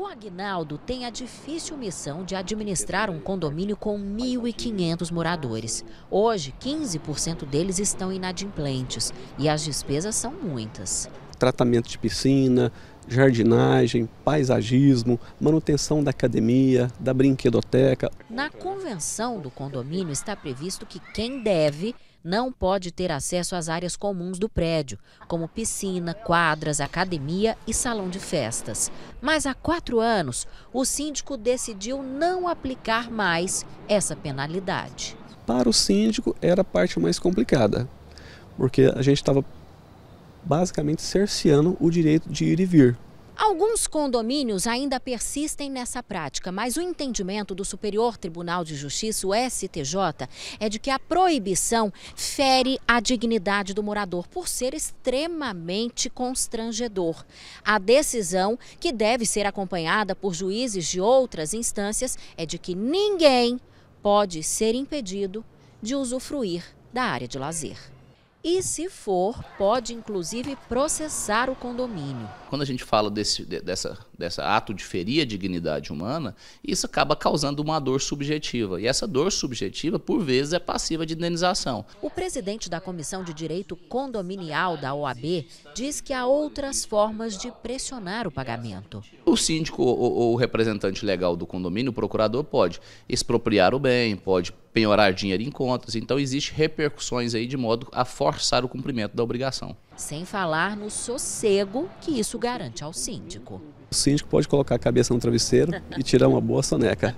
O Agnaldo tem a difícil missão de administrar um condomínio com 1.500 moradores. Hoje, 15% deles estão inadimplentes e as despesas são muitas. Tratamento de piscina, jardinagem, paisagismo, manutenção da academia, da brinquedoteca. Na convenção do condomínio está previsto que quem deve não pode ter acesso às áreas comuns do prédio, como piscina, quadras, academia e salão de festas. Mas há quatro anos, o síndico decidiu não aplicar mais essa penalidade. Para o síndico era a parte mais complicada, porque a gente estava basicamente cerceando o direito de ir e vir. Alguns condomínios ainda persistem nessa prática, mas o entendimento do Superior Tribunal de Justiça, o STJ, é de que a proibição fere a dignidade do morador por ser extremamente constrangedor. A decisão, que deve ser acompanhada por juízes de outras instâncias, é de que ninguém pode ser impedido de usufruir da área de lazer. E se for, pode inclusive processar o condomínio. Quando a gente fala desse dessa, dessa ato de ferir a dignidade humana, isso acaba causando uma dor subjetiva. E essa dor subjetiva, por vezes, é passiva de indenização. O presidente da Comissão de Direito Condominial da OAB diz que há outras formas de pressionar o pagamento. O síndico ou, ou o representante legal do condomínio, o procurador, pode expropriar o bem, pode penhorar dinheiro em contas. Então, existe repercussões aí de modo a forçar o cumprimento da obrigação. Sem falar no sossego que isso garante ao síndico. O síndico pode colocar a cabeça no travesseiro e tirar uma boa soneca.